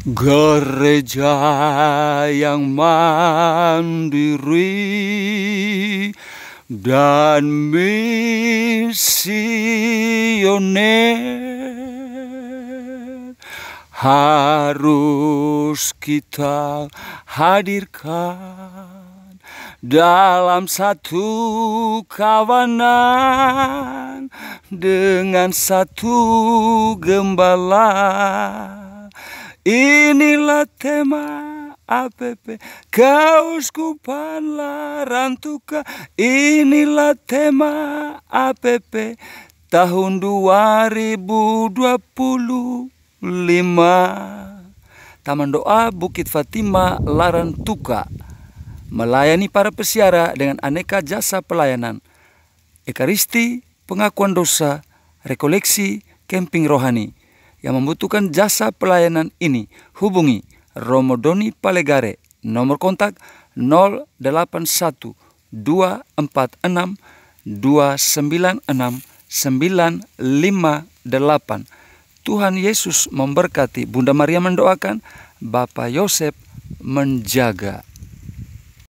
Gereja yang mandiri dan misioner harus kita hadirkan dalam satu kawanan dengan satu gembala Inilah tema APP Keuskupan Larantuka Inilah tema APP Tahun 2025 Taman Doa Bukit Fatima Larantuka Melayani para pesiara dengan aneka jasa pelayanan Ekaristi, pengakuan dosa, rekoleksi, camping rohani yang membutuhkan jasa pelayanan ini, hubungi Romodoni Palegare nomor kontak 081246296958 Tuhan Yesus memberkati. Bunda Maria mendoakan, Bapak Yosef menjaga.